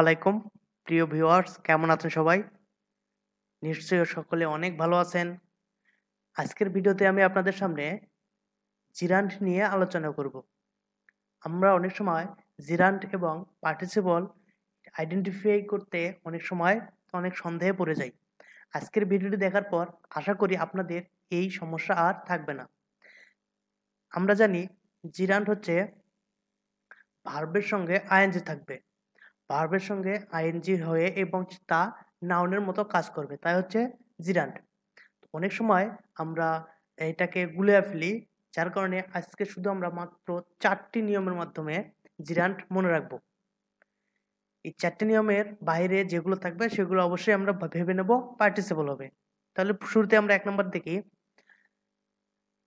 আলাইকুম প্রিয় ভিউয়ার্স কেমন আছেন সবাই নিশ্চয়ই সকলে অনেক ভালো আছেন আজকের ভিডিওতে আমি আপনাদের সামনে জিরান্ট নিয়ে আলোচনা করব আমরা অনেক সময় জিরান্ট এবং পার্টিসিপল আইডেন্টিফাই করতে অনেক সময় অনেক সন্দেহে পড়ে যাই আজকের ভিডিওটি দেখার পর আশা করি আপনাদের এই সমস্যা আর থাকবে না আমরা জানি জিরান্ট হচ্ছে ভার্বের সঙ্গে আইএনজি থাকবে ভার্বের সঙ্গে আইএনজি হয়ে এবং তা নাউনের মতো কাজ করবে তাই হচ্ছে জিরান্ট অনেক সময় আমরা এটাকে গুলে ফেলি যার কারণে আজকে শুধু আমরা মাত্র চারটি নিয়মের মাধ্যমে জিরান্ট মনে রাখবো এই চারটি নিয়মের বাইরে যেগুলো থাকবে সেগুলো অবশ্যই আমরা ভেবে নেব পার্টিসিপল হবে তাহলে শুরুতে আমরা এক নম্বর দেখি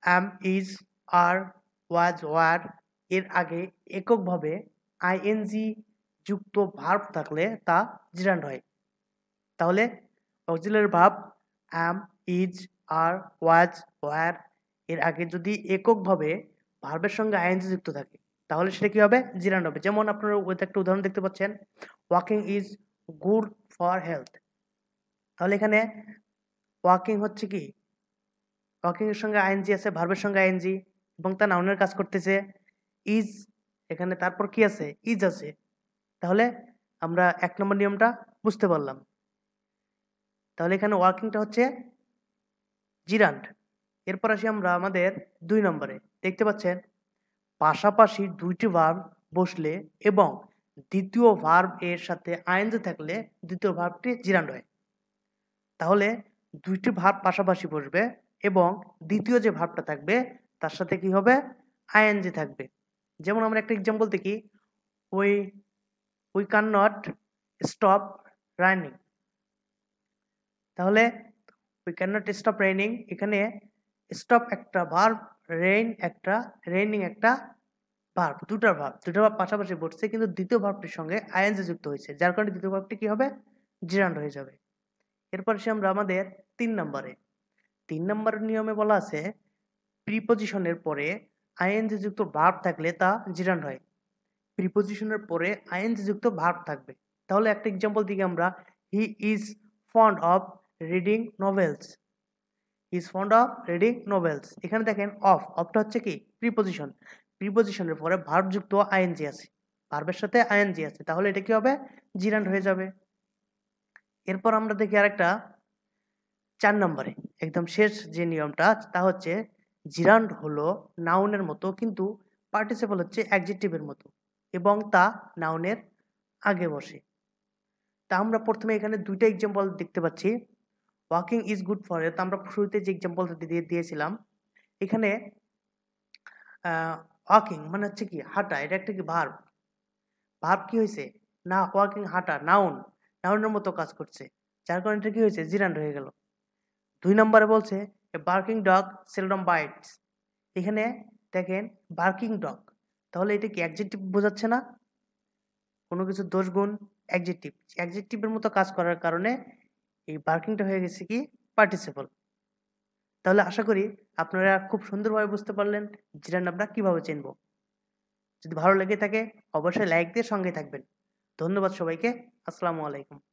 অ্যাম ইজ আর ওয়াজ ওয়ার এর আগে এককভাবে আইএনজি যুক্ত ভার্ব থাকলে তা জিরান্ড হয় তাহলে auxiliary verb am is are was were এর আগে যদি এককভাবে ভার্বের সঙ্গে আইএনজি যুক্ত থাকে তাহলে সেটা কী হবে জিরান্ড হবে যেমন আপনারা ওই একটা উদাহরণ দেখতে পাচ্ছেন walking is good for health তাহলে এখানে ওয়াকিং হচ্ছে কি ওয়াকিংয়ের সঙ্গে আইএনজি আছে ভার্বের সঙ্গে আইএনজি এবং তা নাউনের কাজ করতেছে ইজ এখানে তারপর কি আছে ইজ আছে তাহলে আমরা এক নম্বর নিয়মটা বুঝতে পারলাম তাহলে এখানে ওয়ার্কিংটা হচ্ছে জিরান্ড এরপর আসি আমরা আমাদের দুই নম্বরে দেখতে পাচ্ছেন পাশাপাশি দুইটি ভার্ব বসলে এবং দ্বিতীয় ভার্ব এর সাথে আইন থাকলে দ্বিতীয় ভার্বটি জিরান্ড হয় তাহলে দুইটি ভার্ব পাশাপাশি বসবে এবং দ্বিতীয় যে ভার্বটা থাকবে তার সাথে কি হবে আইএনজি থাকবে যেমন আমরা একটা এক্সাম্পল দেখি ওই we can not stop running তাহলে we can not stop raining এখানে স্টপ একটা ভার্ব রেইন একটা রেইনিং একটা ভার্ব দুটার ভাব দুটো ভাব পাশাপাশি পড়ছে কিন্তু দ্বিতীয় ভাবটির সঙ্গে আইএনজি যুক্ত হয়েছে যার কারণে দ্বিতীয় ভাবটি কী হবে জিরান্ড হয়ে যাবে এরপর সে আমরা আমাদের তিন নম্বরে তিন নম্বরের নিয়মে বলা আছে প্রিপোজিশনের পরে আইএনজি যুক্ত ভাব থাকলে তা জিরান্ড হয় প্রিপোজিশনের পরে আইএনজি যুক্ত ভার্ব থাকবে তাহলে একটা এক্সাম্পল দিকে আমরা he is fond of reading novels is fond of reading novels এখানে দেখেন অফ অফটা হচ্ছে কি প্রিপোজিশন প্রিপোজিশনের পরে ভার্ব যুক্ত আইএনজি আছে ভার্বের সাথে আইএনজি আছে তাহলে এটা কি হবে জিরান্ড হয়ে যাবে এরপর আমরা দেখি আরেকটা চার নম্বরে একদম শেষ যে নিয়মটা তা হচ্ছে জিরান্ড হলো নাউনের মতো কিন্তু পার্টিসিপাল হচ্ছে অ্যাডজেক্টিভের মতো এবং তা নাউনের আগে বসে তা আমরা প্রথমে এখানে দুইটা এক্সাম্পল দেখতে পাচ্ছি ওয়াকিং ইজ গুড ফর তা আমরা শুরুতে যে এক্সাম্পলটা দিয়ে দিয়েছিলাম এখানে ওয়াকিং মানে হচ্ছে কি হাঁটা এটা একটা কি ভার্ব ভার্ব কি হয়েছে না ওয়াকিং হাঁটা নাউন নাউনের মতো কাজ করছে যার কারণে এটা কি হয়েছে জিরান্ড হয়ে গেল দুই নম্বরে বলছে বার্কিং ডগ সেলডম বাইটস এখানে দেখেন বার্কিং ডগ তাহলে এটা কি অ্যাডজেক্টিভ বোঝাচ্ছে না কোনো কিছু দোষ গুণ অ্যাডজেক্টিভ অ্যাডজেক্টিভের মতো কাজ করার কারণে এই বার্কিংটা হয়ে গেছে কি পার্টিসিপল তাহলে আশা করি আপনারা খুব সুন্দরভাবে বুঝতে পারলেন জিরার নামটা কীভাবে চিনব যদি ভালো লেগে থাকে অবশ্যই লাইক দিয়ে সঙ্গে থাকবেন ধন্যবাদ সবাইকে আসসালামু আলাইকুম